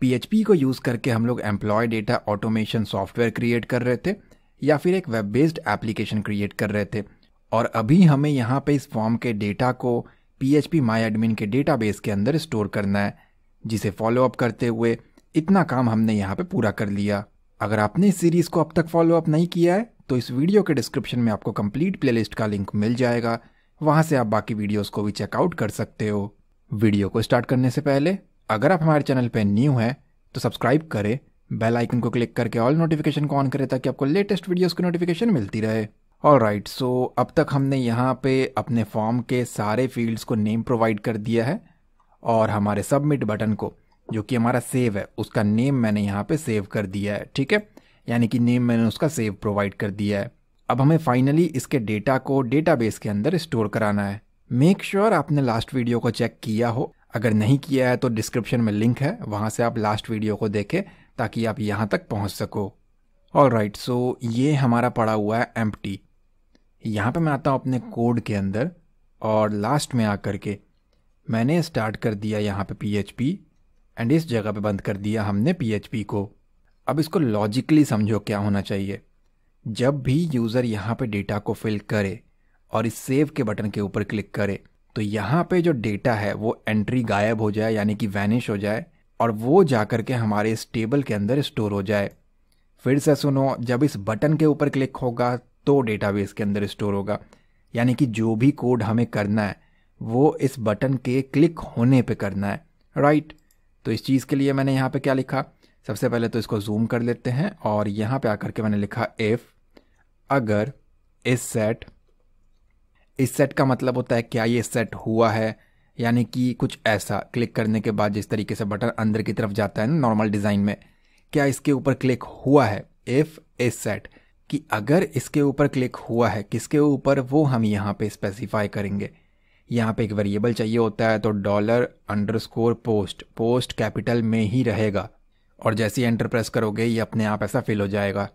PHP को use करके हम लोग employ data automation software create कर रहे थे या फिर एक वेब बेस्ड एप्लीकेशन क्रिएट कर रहे थे और अभी हमें यहाँ पे इस फॉर्म के डेटा को P H P my admin के डेटाबेस के अंदर स्टोर करना है जिसे अप करते हुए इतना काम हमने यहाँ पे पूरा कर लिया अगर आपने इस सीरीज़ को अब तक फॉलो अप नहीं किया है तो इस वीडियो के डिस्क्रिप्शन में आपको कंप्लीट प्लेलिस्ट का लिंक मिल जाएगा वहाँ से आप बाकी वीडियोस को भी चेकआउट कर सकते हो वीडियो को स्टार्ट करने से पहले अगर आप हमारे चैनल पर न्यू हैं तो सब्सक्राइब करें बेल आइकन को क्लिक करके ऑल नोटिफिकेशन को ऑन करें ताकि आपको लेटेस्ट वीडियोस की नोटिफिकेशन मिलती रहे और राइट सो अब तक हमने यहाँ पे अपने फॉर्म के सारे फील्ड्स को नेम प्रोवाइड कर दिया है और हमारे सबमिट बटन को जो कि हमारा सेव है उसका नेम मैंने यहाँ पे सेव कर दिया है ठीक है यानी कि नेम मैंने उसका सेव प्रोवाइड कर दिया है अब हमें फाइनली इसके डेटा को डेटाबेस के अंदर स्टोर कराना है मेक श्योर sure आपने लास्ट वीडियो को चेक किया हो अगर नहीं किया है तो डिस्क्रिप्शन में लिंक है वहाँ से आप लास्ट वीडियो को देखें ताकि आप यहाँ तक पहुँच सको और राइट सो ये हमारा पड़ा हुआ है एम टी यहाँ पर मैं आता हूँ अपने कोड के अंदर और लास्ट में आ कर के मैंने स्टार्ट कर दिया यहाँ पे पी एच पी एंड इस जगह पे बंद कर दिया हमने पी एच पी को अब इसको लॉजिकली समझो क्या होना चाहिए जब भी यूज़र यहाँ पे डेटा को फिल करे और इस सेव के बटन के ऊपर क्लिक करे तो यहाँ पे जो डेटा है वो एंट्री गायब हो जाए यानी कि वैनिश हो जाए और वो जाकर के हमारे इस टेबल के अंदर स्टोर हो जाए फिर से सुनो जब इस बटन के ऊपर क्लिक होगा तो डेटाबेस के अंदर स्टोर होगा यानी कि जो भी कोड हमें करना है वो इस बटन के क्लिक होने पे करना है राइट तो इस चीज़ के लिए मैंने यहाँ पे क्या लिखा सबसे पहले तो इसको जूम कर लेते हैं और यहाँ पे आकर के मैंने लिखा इफ़ अगर इस सेट इस सेट का मतलब होता है क्या ये सेट हुआ है यानी कि कुछ ऐसा क्लिक करने के बाद जिस तरीके से बटन अंदर की तरफ जाता है ना नॉर्मल डिज़ाइन में क्या इसके ऊपर क्लिक हुआ है इफ़ इस सेट कि अगर इसके ऊपर क्लिक हुआ है किसके ऊपर वो हम यहाँ पे स्पेसिफाई करेंगे यहाँ पे एक वेरिएबल चाहिए होता है तो dollar underscore post post capital में ही रहेगा और जैसे ही एंटर प्रेस करोगे ये अपने आप ऐसा फिल हो जाएगा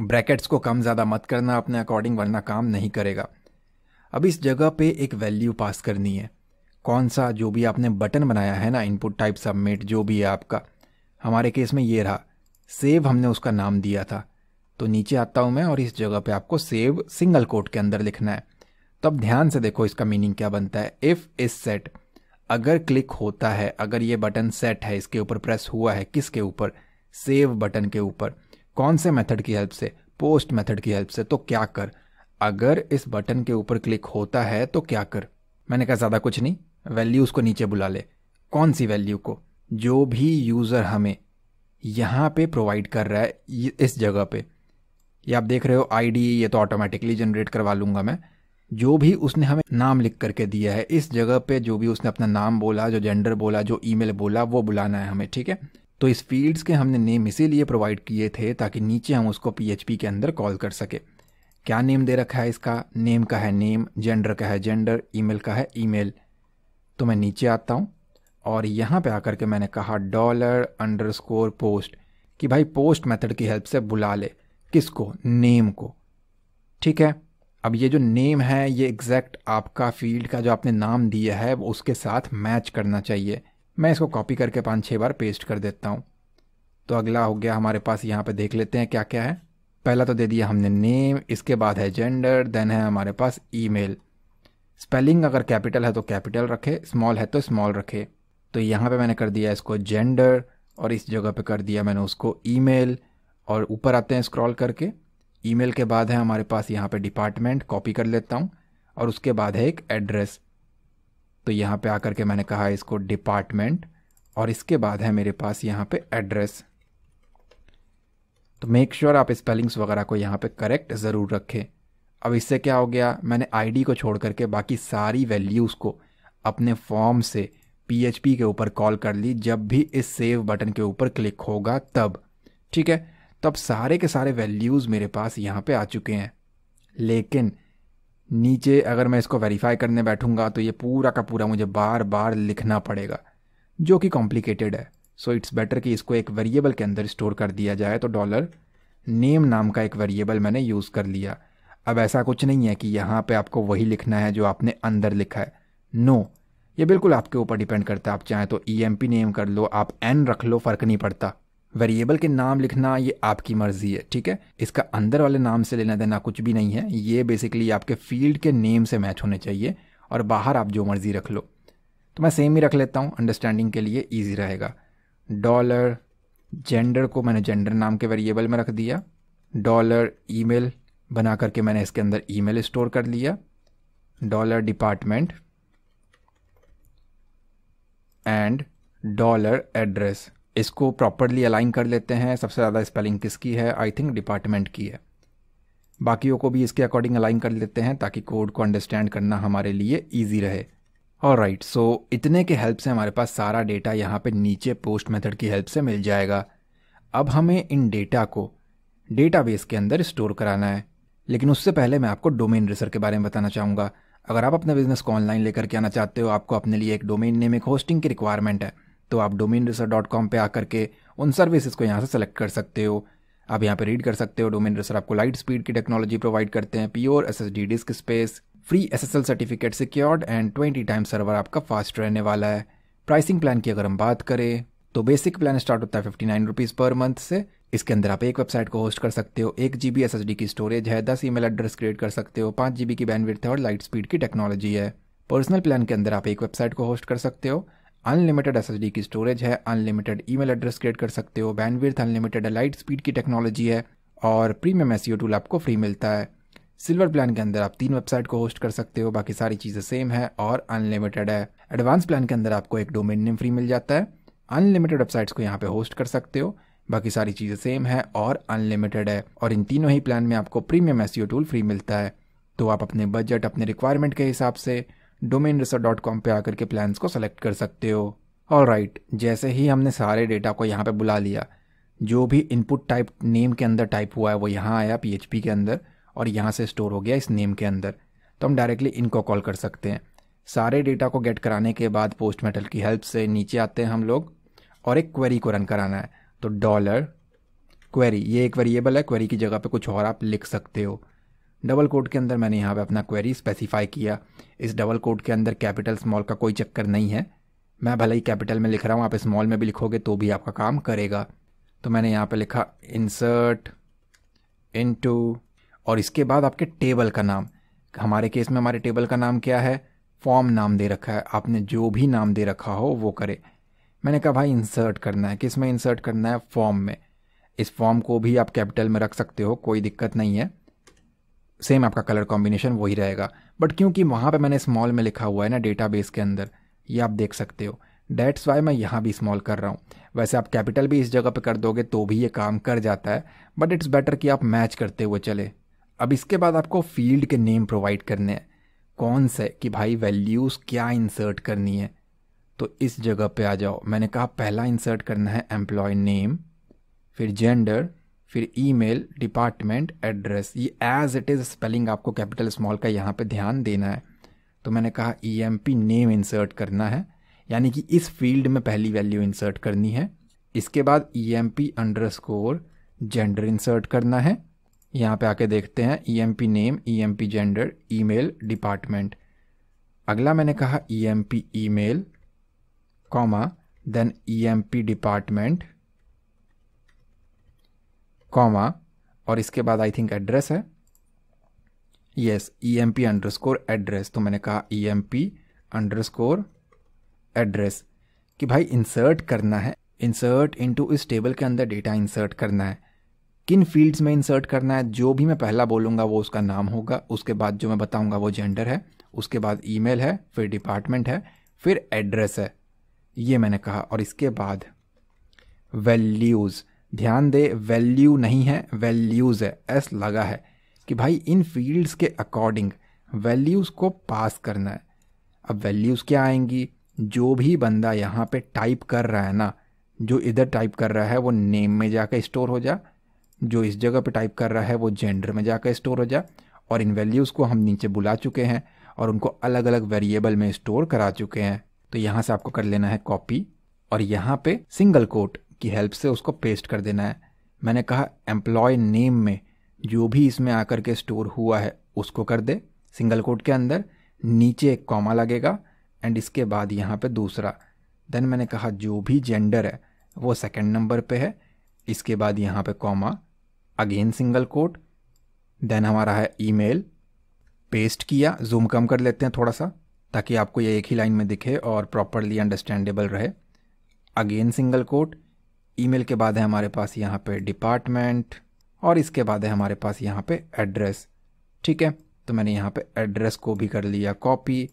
ब्रैकेट्स को कम ज़्यादा मत करना अपने अकॉर्डिंग वरना काम नहीं करेगा अब इस जगह पे एक वैल्यू पास करनी है कौन सा जो भी आपने बटन बनाया है ना इनपुट टाइप सबमिट जो भी है आपका हमारे केस में ये रहा सेव हमने उसका नाम दिया था तो नीचे आता हूँ मैं और इस जगह पे आपको सेव सिंगल कोट के अंदर लिखना है तो अब ध्यान से देखो इसका मीनिंग क्या बनता है इफ़ इस सेट अगर क्लिक होता है अगर ये बटन सेट है इसके ऊपर प्रेस हुआ है किसके ऊपर सेव बटन के ऊपर कौन से मेथड की हेल्प से पोस्ट मेथड की हेल्प से तो क्या कर अगर इस बटन के ऊपर क्लिक होता है तो क्या कर मैंने कहा ज़्यादा कुछ नहीं वैल्यूज़ को नीचे बुला ले कौन सी वैल्यू को जो भी यूज़र हमें यहां पे प्रोवाइड कर रहा है इस जगह पे ये आप देख रहे हो आईडी ये तो ऑटोमेटिकली जनरेट करवा लूंगा मैं जो भी उसने हमें नाम लिख करके दिया है इस जगह पे जो भी उसने अपना नाम बोला जो जेंडर बोला जो ईमेल बोला वो बुलाना है हमें ठीक है तो इस फील्ड्स के हमने नेम इसीलिए प्रोवाइड किए थे ताकि नीचे हम उसको पीएचपी के अंदर कॉल कर सके क्या नेम दे रखा है इसका नेम का है नेम जेंडर का है जेंडर ईमेल का है ईमेल तो मैं नीचे आता हूँ और यहाँ पे आकर के मैंने कहा डॉलर अंडर स्कोर पोस्ट कि भाई पोस्ट मेथड की हेल्प से बुला ले किसको नेम को ठीक है अब ये जो नेम है ये एग्जैक्ट आपका फील्ड का जो आपने नाम दिया है वो उसके साथ मैच करना चाहिए मैं इसको कॉपी करके पाँच छः बार पेस्ट कर देता हूँ तो अगला हो गया हमारे पास यहाँ पे देख लेते हैं क्या क्या है पहला तो दे दिया हमने नेम इसके बाद है जेंडर देन है हमारे पास ईमेल स्पेलिंग अगर कैपिटल है तो कैपिटल रखे स्मॉल है तो स्मॉल रखे तो यहाँ पे मैंने कर दिया इसको जेंडर और इस जगह पे कर दिया मैंने उसको ईमेल और ऊपर आते हैं स्क्रॉल करके ईमेल के बाद है हमारे पास यहाँ पे डिपार्टमेंट कॉपी कर लेता हूँ और उसके बाद है एक एड्रेस तो यहाँ पे आकर के मैंने कहा इसको डिपार्टमेंट और इसके बाद है मेरे पास यहाँ पे एड्रेस तो मेक श्योर sure आप स्पेलिंग्स वगैरह को यहाँ पे करेक्ट ज़रूर रखें अब इससे क्या हो गया मैंने आईडी को छोड़ करके बाकी सारी वैल्यूज़ को अपने फॉर्म से पीएचपी के ऊपर कॉल कर ली जब भी इस सेव बटन के ऊपर क्लिक होगा तब ठीक है तो अब सारे के सारे वैल्यूज़ मेरे पास यहाँ पे आ चुके हैं लेकिन नीचे अगर मैं इसको वेरीफाई करने बैठूंगा तो ये पूरा का पूरा मुझे बार बार लिखना पड़ेगा जो कि कॉम्प्लिकेटेड है सो इट्स बेटर कि इसको एक वेरिएबल के अंदर स्टोर कर दिया जाए तो डॉलर नेम नाम का एक वेरिएबल मैंने यूज़ कर लिया अब ऐसा कुछ नहीं है कि यहाँ पे आपको वही लिखना है जो आपने अंदर लिखा है नो no, ये बिल्कुल आपके ऊपर डिपेंड करता है आप चाहें तो ई e नेम कर लो आप एन रख लो फ़र्क नहीं पड़ता वेरिएबल के नाम लिखना ये आपकी मर्जी है ठीक है इसका अंदर वाले नाम से लेना देना कुछ भी नहीं है ये बेसिकली आपके फील्ड के नेम से मैच होने चाहिए और बाहर आप जो मर्ज़ी रख लो तो मैं सेम ही रख लेता हूँ अंडरस्टैंडिंग के लिए ईजी रहेगा डॉलर जेंडर को मैंने जेंडर नाम के वेरिएबल में रख दिया डॉलर ईमेल बना करके मैंने इसके अंदर ईमेल स्टोर कर लिया dollar department and dollar address इसको प्रॉपरली अलाइन कर लेते हैं सबसे ज़्यादा स्पेलिंग किसकी है आई थिंक डिपार्टमेंट की है बाकियों को भी इसके अकॉर्डिंग अलाइन कर लेते हैं ताकि कोड को अंडरस्टैंड करना हमारे लिए ईजी रहे और राइट सो इतने के हेल्प से हमारे पास सारा डेटा यहाँ पे नीचे पोस्ट मेथड की हेल्प से मिल जाएगा अब हमें इन डेटा को डेटाबेस के अंदर स्टोर कराना है लेकिन उससे पहले मैं आपको डोमेन रेसर के बारे में बताना चाहूँगा अगर आप अपने बिजनेस को ऑनलाइन लेकर के आना चाहते हो आपको अपने लिए एक डोमेन नेम एक होस्टिंग की रिक्वायरमेंट है तो आप डोमेन रेसर डॉट कॉम पर आकर के उन सर्विसेज को यहाँ से सेलेक्ट कर सकते हो आप यहाँ पर रीड कर सकते हो डोमेन रेसर आपको लाइट स्पीड की टेक्नोलॉजी प्रोवाइड करते हैं pure S S D disk space free SSL certificate secured and twenty time server आपका फास्ट रहने वाला है प्राइसिंग प्लान की अगर हम बात करें तो बेसिक प्लान स्टार्ट होता है fifty nine rupees per month से इसके अंदर आप एक वेबसाइट को होस्ट कर सकते हो एक G B S S D की स्टोरेज है दस ई मेल एड्रेस क्रिएट कर सकते हो पाँच जी बी की बैंडविड्थ है और लाइट स्पीड की टेक्नोलॉजी है पर्सनल प्लान के अंदर आप एक वेबसाइट को होस्ट कर सकते हो अनलिमिटेड एस एस डी की स्टोरेज है unlimited email address create कर सकते हो बैंडविड्थ अनलिमिटेड लाइट स्पीड की टेक्नोलॉजी है और प्रीमियम एस टूल आपको फ्री मिलता है सिल्वर प्लान के अंदर आप तीन वेबसाइट को होस्ट कर सकते हो बाकी सारी चीज़ें सेम है और अनलिमिटेड है एडवांस प्लान के अंदर आपको एक डोमेन नेम फ्री मिल जाता है अनलिमिटेड वेबसाइट्स को यहाँ पे होस्ट कर सकते हो बाकी सारी चीज़ें सेम है और अनलिमिटेड है और इन तीनों ही प्लान में आपको प्रीमियम एस टूल फ्री मिलता है तो आप अपने बजट अपने रिक्वायरमेंट के हिसाब से डोमेन रिसर डॉट कॉम पर आकर के प्लान्स को सेलेक्ट कर सकते हो और राइट right, जैसे ही हमने सारे डेटा को यहाँ पर बुला लिया जो भी इनपुट टाइप नेम के अंदर टाइप हुआ है वो यहाँ आया पी के अंदर और यहाँ से स्टोर हो गया इस नेम के अंदर तो हम डायरेक्टली इनको कॉल कर सकते हैं सारे डेटा को गेट कराने के बाद पोस्ट मेटल की हेल्प से नीचे आते हैं हम लोग और एक क्वेरी को रन कराना है तो डॉलर क्वेरी ये एक वेरिएबल है क्वेरी की जगह पे कुछ और आप लिख सकते हो डबल कोड के अंदर मैंने यहाँ पे अपना क्वेरी स्पेसिफाई किया इस डबल कोड के अंदर कैपिटल स्मॉल का कोई चक्कर नहीं है मैं भले ही कैपिटल में लिख रहा हूँ आप स्मॉल में भी लिखोगे तो भी आपका काम करेगा तो मैंने यहाँ पर लिखा इंसर्ट टू और इसके बाद आपके टेबल का नाम हमारे केस में हमारे टेबल का नाम क्या है फॉर्म नाम दे रखा है आपने जो भी नाम दे रखा हो वो करे मैंने कहा भाई इंसर्ट करना है किस में इंसर्ट करना है फॉर्म में इस फॉर्म को भी आप कैपिटल में रख सकते हो कोई दिक्कत नहीं है सेम आपका कलर कॉम्बिनेशन वही रहेगा बट क्योंकि वहाँ पे मैंने स्मॉल में लिखा हुआ है ना डेटाबेस के अंदर ये आप देख सकते हो डेट्स वाई मैं यहाँ भी स्मॉल कर रहा हूँ वैसे आप कैपिटल भी इस जगह पे कर दोगे तो भी ये काम कर जाता है बट इट्स बेटर कि आप मैच करते हुए चले अब इसके बाद आपको फील्ड के नेम प्रोवाइड करने हैं कौन से कि भाई वैल्यूज़ क्या इंसर्ट करनी है तो इस जगह पे आ जाओ मैंने कहा पहला इंसर्ट करना है एम्प्लॉय नेम फिर जेंडर फिर ईमेल डिपार्टमेंट एड्रेस ये एज इट इज़ स्पेलिंग आपको कैपिटल स्मॉल का यहाँ पे ध्यान देना है तो मैंने कहा E M P name insert करना है यानी कि इस फील्ड में पहली वैल्यू इंसर्ट करनी है इसके बाद E M P underscore gender insert करना है यहाँ पे आके देखते हैं E M P name E M P gender email department अगला मैंने कहा E M P email comma then E M P department comma और इसके बाद आई थिंक एड्रेस है yes E M P underscore address तो मैंने कहा E M P underscore address कि भाई इंसर्ट करना है इंसर्ट इनटू इस टेबल के अंदर डेटा इंसर्ट करना है किन फील्ड्स में इंसर्ट करना है जो भी मैं पहला बोलूँगा वो उसका नाम होगा उसके बाद जो मैं बताऊँगा वो जेंडर है उसके बाद ईमेल है फिर डिपार्टमेंट है फिर एड्रेस है ये मैंने कहा और इसके बाद वैल्यूज़ ध्यान दे वैल्यू नहीं है वैल्यूज़ है एस लगा है कि भाई इन फील्ड्स के अकॉर्डिंग वैल्यूज़ को पास करना है अब वैल्यूज़ क्या आएंगी जो भी बंदा यहाँ पे टाइप कर रहा है ना जो इधर टाइप कर रहा है वो नेम में जाकर स्टोर हो जाए जो इस जगह पे टाइप कर रहा है वो जेंडर में जाकर स्टोर हो जाए और इन वैल्यूज़ को हम नीचे बुला चुके हैं और उनको अलग अलग वेरिएबल में स्टोर करा चुके हैं तो यहाँ से आपको कर लेना है कॉपी और यहाँ पे सिंगल कोट की हेल्प से उसको पेस्ट कर देना है मैंने कहा एम्प्लॉय नेम में जो भी इसमें आकर के स्टोर हुआ है उसको कर दे सिंगल कोट के अंदर नीचे एक कॉमा लगेगा एंड इसके बाद यहाँ पे दूसरा देन मैंने कहा जो भी जेंडर है वो सेकंड नंबर पे है इसके बाद यहाँ पे comma again single quote then हमारा है ईमेल पेस्ट किया जूम कम कर लेते हैं थोड़ा सा ताकि आपको ये एक ही लाइन में दिखे और प्रॉपरली अंडरस्टैंडेबल रहे अगेन सिंगल कोट ईमेल के बाद है हमारे पास यहाँ पे डिपार्टमेंट और इसके बाद है हमारे पास यहाँ पे एड्रेस ठीक है तो मैंने यहाँ पे एड्रेस को भी कर लिया कॉपी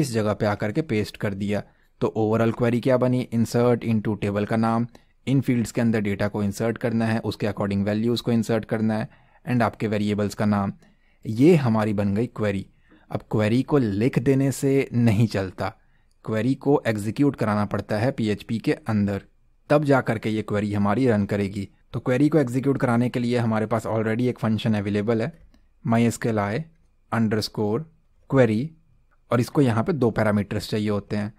इस जगह पे आकर के पेस्ट कर दिया तो ओवरऑल क्वेरी क्या बनी इंसर्ट इनटू टेबल का नाम इन फील्ड्स के अंदर डेटा को इंसर्ट करना है उसके अकॉर्डिंग वैल्यूज़ को इंसर्ट करना है एंड आपके वेरिएबल्स का नाम ये हमारी बन गई क्वेरी अब क्वेरी को लिख देने से नहीं चलता क्वेरी को एग्जीक्यूट कराना पड़ता है पी के अंदर तब जा करके ये क्वेरी हमारी रन करेगी तो क्वेरी को एग्जीक्यूट कराने के लिए हमारे पास ऑलरेडी एक फंक्शन अवेलेबल है my S lie underscore query और इसको यहाँ पे दो पैरामीटर्स चाहिए होते हैं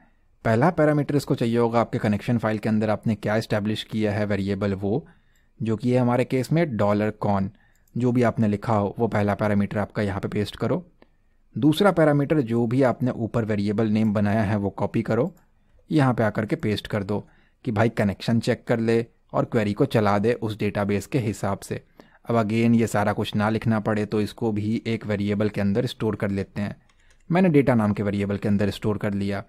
पहला पैरामीटर इसको चाहिए होगा आपके कनेक्शन फाइल के अंदर आपने क्या इस्टेब्लिश किया है वेरिएबल वो जो कि है हमारे केस में डॉलर कॉन जो भी आपने लिखा हो वो पहला पैरामीटर आपका यहाँ पे पेस्ट करो दूसरा पैरामीटर जो भी आपने ऊपर वेरिएबल नेम बनाया है वो कॉपी करो यहाँ पे आकर के पेस्ट कर दो कि भाई कनेक्शन चेक कर ले और क्वेरी को चला दे उस डेटाबेस के हिसाब से अब अगेन ये सारा कुछ ना लिखना पड़े तो इसको भी एक वेरिएबल के अंदर स्टोर कर लेते हैं मैंने डेटा नाम के वेरिएबल के अंदर स्टोर कर लिया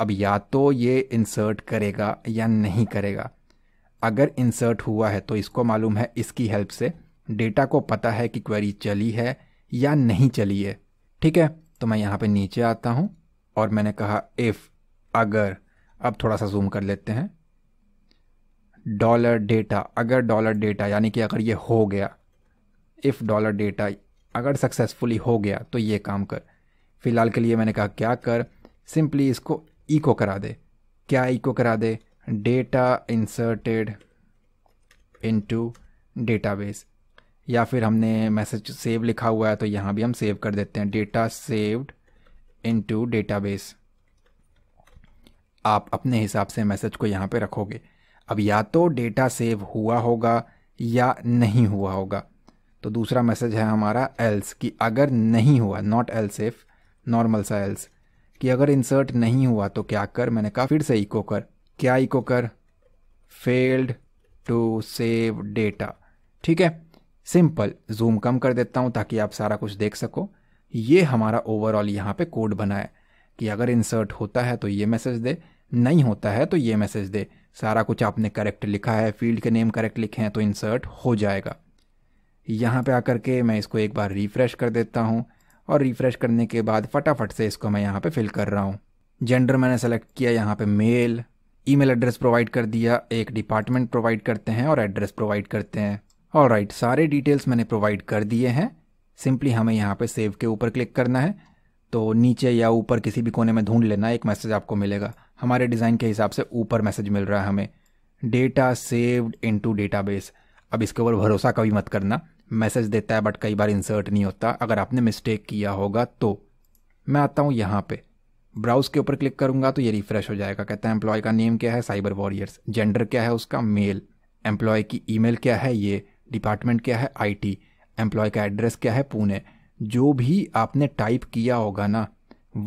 अब या तो ये इंसर्ट करेगा या नहीं करेगा अगर इंसर्ट हुआ है तो इसको मालूम है इसकी हेल्प से डेटा को पता है कि क्वेरी चली है या नहीं चली है ठीक है तो मैं यहाँ पे नीचे आता हूँ और मैंने कहा इफ़ अगर अब थोड़ा सा जूम कर लेते हैं डॉलर डेटा अगर डॉलर डेटा यानी कि अगर ये हो गया इफ़ डॉलर डेटा अगर सक्सेसफुली हो गया तो ये काम कर फ़िलहाल के लिए मैंने कहा क्या कर सिंपली इसको इको करा दे क्या इको करा दे डेटा इंसर्टेड इनटू डेटाबेस या फिर हमने मैसेज सेव लिखा हुआ है तो यहाँ भी हम सेव कर देते हैं डेटा सेव्ड इनटू डेटाबेस आप अपने हिसाब से मैसेज को यहाँ पे रखोगे अब या तो डेटा सेव हुआ होगा या नहीं हुआ होगा तो दूसरा मैसेज है हमारा एल्स कि अगर नहीं हुआ नॉट एल्स इफ नॉर्मल सा एल्स कि अगर इंसर्ट नहीं हुआ तो क्या कर मैंने कहा फिर से इको कर क्या इको कर फेल्ड टू सेव डेटा ठीक है सिंपल जूम कम कर देता हूं ताकि आप सारा कुछ देख सको ये हमारा ओवरऑल यहां पे कोड बना है कि अगर इंसर्ट होता है तो ये मैसेज दे नहीं होता है तो ये मैसेज दे सारा कुछ आपने करेक्ट लिखा है फील्ड के नेम करेक्ट लिखे हैं तो इंसर्ट हो जाएगा यहां पे आकर के मैं इसको एक बार रिफ्रेश कर देता हूं और रिफ़्रेश करने के बाद फटाफट से इसको मैं यहाँ पे फिल कर रहा हूँ जेंडर मैंने सेलेक्ट किया यहाँ पे मेल ईमेल एड्रेस प्रोवाइड कर दिया एक डिपार्टमेंट प्रोवाइड करते हैं और एड्रेस प्रोवाइड करते हैं और राइट सारे डिटेल्स मैंने प्रोवाइड कर दिए हैं सिंपली हमें यहाँ पे सेव के ऊपर क्लिक करना है तो नीचे या ऊपर किसी भी कोने में ढूंढ लेना एक मैसेज आपको मिलेगा हमारे डिज़ाइन के हिसाब से ऊपर मैसेज मिल रहा है हमें डेटा सेव्ड इनटू डेटाबेस अब इसके ऊपर भरोसा कभी मत करना मैसेज देता है बट कई बार इंसर्ट नहीं होता अगर आपने मिस्टेक किया होगा तो मैं आता हूँ यहाँ पे ब्राउज के ऊपर क्लिक करूँगा तो ये रिफ्रेश हो जाएगा कहता है एम्प्लॉय का नेम क्या है साइबर वॉरियर्स जेंडर क्या है उसका मेल एम्प्लॉय की ईमेल क्या है ये डिपार्टमेंट क्या है आईटी एम्प्लॉय का एड्रेस क्या है पुणे जो भी आपने टाइप किया होगा ना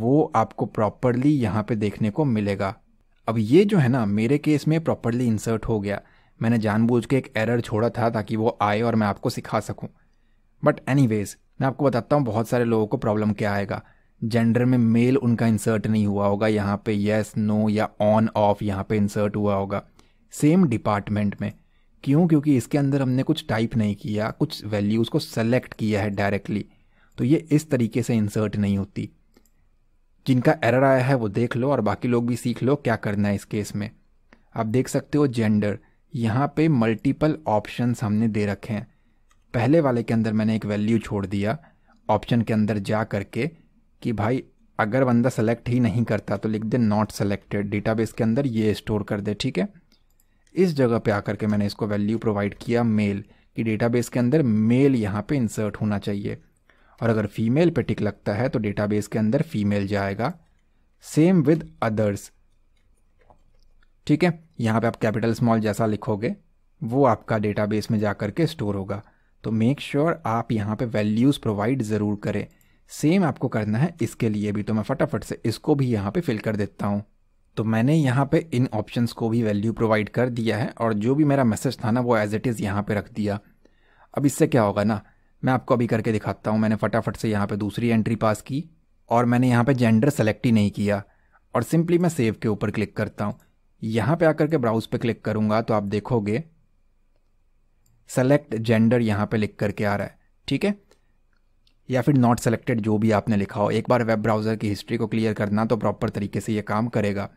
वो आपको प्रॉपरली यहाँ पे देखने को मिलेगा अब ये जो है ना मेरे केस में प्रॉपरली इंसर्ट हो गया मैंने जानबूझ के एक एरर छोड़ा था ताकि वो आए और मैं आपको सिखा सकूँ बट एनी मैं आपको बताता हूँ बहुत सारे लोगों को प्रॉब्लम क्या आएगा जेंडर में मेल उनका इंसर्ट नहीं हुआ होगा यहाँ पे येस नो या ऑन ऑफ यहाँ पे इंसर्ट हुआ होगा सेम डिपार्टमेंट में क्यों क्योंकि इसके अंदर हमने कुछ टाइप नहीं किया कुछ वैल्यूज़ को सेलेक्ट किया है डायरेक्टली तो ये इस तरीके से इंसर्ट नहीं होती जिनका एरर आया है वो देख लो और बाकी लोग भी सीख लो क्या करना है इस केस में आप देख सकते हो जेंडर यहाँ पे मल्टीपल ऑप्शंस हमने दे रखे हैं पहले वाले के अंदर मैंने एक वैल्यू छोड़ दिया ऑप्शन के अंदर जा करके कि भाई अगर बंदा सेलेक्ट ही नहीं करता तो लिख दे नॉट सेलेक्टेड डेटाबेस के अंदर ये स्टोर कर दे ठीक है इस जगह पे आकर के मैंने इसको वैल्यू प्रोवाइड किया मेल कि डेटाबेस के अंदर मेल यहाँ पे इंसर्ट होना चाहिए और अगर फीमेल पे टिक लगता है तो डेटाबेस के अंदर फीमेल जाएगा सेम विद अदर्स ठीक है यहाँ पे आप कैपिटल स्मॉल जैसा लिखोगे वो आपका डेटाबेस में जा करके स्टोर होगा तो मेक श्योर sure आप यहाँ पे वैल्यूज़ प्रोवाइड ज़रूर करें सेम आपको करना है इसके लिए भी तो मैं फटाफट से इसको भी यहाँ पे फिल कर देता हूँ तो मैंने यहाँ पे इन ऑप्शंस को भी वैल्यू प्रोवाइड कर दिया है और जो भी मेरा मैसेज था ना वो एज इट इज़ यहाँ पे रख दिया अब इससे क्या होगा ना मैं आपको अभी करके दिखाता हूँ मैंने फटाफट से यहाँ पे दूसरी एंट्री पास की और मैंने यहाँ पे जेंडर सेलेक्ट ही नहीं किया और सिंपली मैं सेव के ऊपर क्लिक करता हूँ यहाँ पे आकर के ब्राउज पे क्लिक करूँगा तो आप देखोगे सेलेक्ट जेंडर यहाँ पे लिख करके आ रहा है ठीक है या फिर नॉट सेलेक्टेड जो भी आपने लिखा हो एक बार वेब ब्राउज़र की हिस्ट्री को क्लियर करना तो प्रॉपर तरीके से ये काम करेगा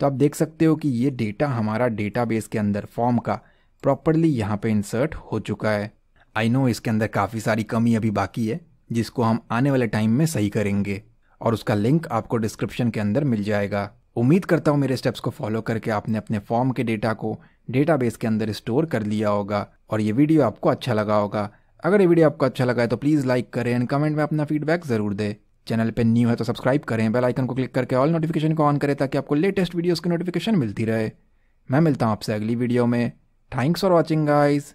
तो आप देख सकते हो कि ये डेटा हमारा डेटाबेस के अंदर फॉर्म का प्रॉपरली यहाँ पे इंसर्ट हो चुका है आई नो इसके अंदर काफ़ी सारी कमी अभी बाकी है जिसको हम आने वाले टाइम में सही करेंगे और उसका लिंक आपको डिस्क्रिप्शन के अंदर मिल जाएगा उम्मीद करता हूँ मेरे स्टेप्स को फॉलो करके आपने अपने फॉर्म के डेटा को डेटाबेस के अंदर स्टोर कर लिया होगा और ये वीडियो आपको अच्छा लगा होगा अगर ये वीडियो आपको अच्छा लगा है तो प्लीज़ लाइक करें एंड कमेंट में अपना फीडबैक ज़रूर दें चैनल पर न्यू है तो सब्सक्राइब करें बेल आइकन को क्लिक करके ऑल नोटिफिकेशन को ऑन करें ताकि आपको लेटेस्ट वीडियोज़ की नोटिफिकेशन मिलती रहे मैं मिलता हूँ आपसे अगली वीडियो में थैंक्स फॉर वॉचिंग गाइज़